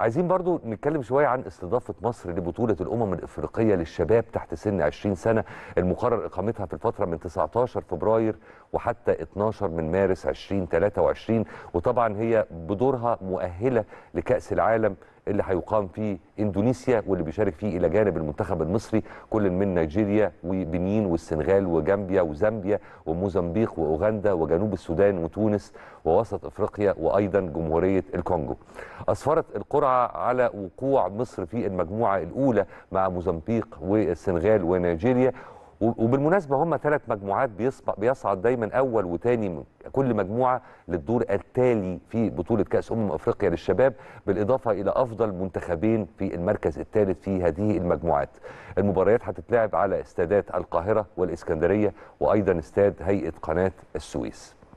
عايزين برضو نتكلم شوية عن استضافة مصر لبطولة الأمم الإفريقية للشباب تحت سن 20 سنة المقرر إقامتها في الفترة من 19 فبراير وحتى 12 من مارس 2023 وطبعا هي بدورها مؤهلة لكأس العالم اللي هيقام في اندونيسيا واللي بيشارك فيه الى جانب المنتخب المصري كل من نيجيريا وبنين والسنغال وجامبيا وزامبيا وموزمبيق واوغندا وجنوب السودان وتونس ووسط افريقيا وايضا جمهوريه الكونغو. اسفرت القرعه على وقوع مصر في المجموعه الاولى مع موزمبيق والسنغال ونيجيريا وبالمناسبه هم ثلاث مجموعات بيصعد دايما اول وثاني كل مجموعه للدور التالي في بطوله كاس امم افريقيا للشباب بالاضافه الى افضل منتخبين في المركز الثالث في هذه المجموعات. المباريات هتتلعب على استادات القاهره والاسكندريه وايضا استاد هيئه قناه السويس.